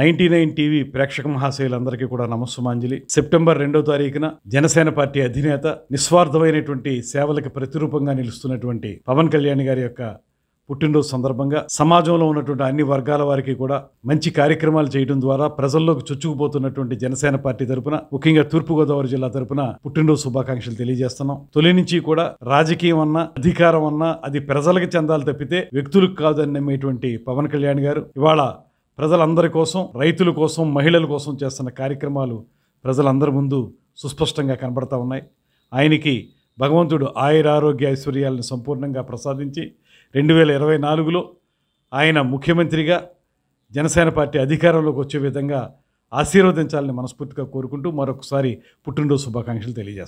ninety nine TV ప్రేక్షక మహాశయులందరికీ కూడా నమస్సుమాంజలి September రెండో తారీఖున జనసేన పార్టీ అధినేత నిస్వార్థమైనటువంటి సేవలకు ప్రతిరూపంగా నిలుస్తున్నటువంటి పవన్ కళ్యాణ్ గారి యొక్క పుట్టినరోజు సందర్భంగా సమాజంలో ఉన్నటువంటి అన్ని వర్గాల వారికి కూడా మంచి కార్యక్రమాలు చేయడం ద్వారా ప్రజల్లోకి చొచ్చుకుపోతున్నటువంటి జనసేన పార్టీ తరపున ముఖ్యంగా తూర్పుగోదావరి జిల్లా తరపున పుట్టినరోజు శుభాకాంక్షలు తెలియజేస్తున్నాం తొలి నుంచి కూడా రాజకీయం అన్నా అధికారం అన్నా అది ప్రజలకు చెందాలి తప్పితే వ్యక్తులకు అని నమ్మేటువంటి పవన్ కళ్యాణ్ గారు ఇవాళ ప్రజలందరి కోసం రైతుల కోసం మహిళల కోసం చేస్తున్న కార్యక్రమాలు ప్రజలందరి ముందు సుస్పష్టంగా కనబడతా ఉన్నాయి ఆయనకి భగవంతుడు ఆరోగ్య ఐశ్వర్యాలను సంపూర్ణంగా ప్రసాదించి రెండు వేల ఇరవై నాలుగులో ఆయన ముఖ్యమంత్రిగా జనసేన పార్టీ అధికారంలోకి వచ్చే విధంగా ఆశీర్వదించాలని మనస్ఫూర్తిగా కోరుకుంటూ మరొకసారి పుట్టినరోజు శుభాకాంక్షలు తెలియజేస్తాను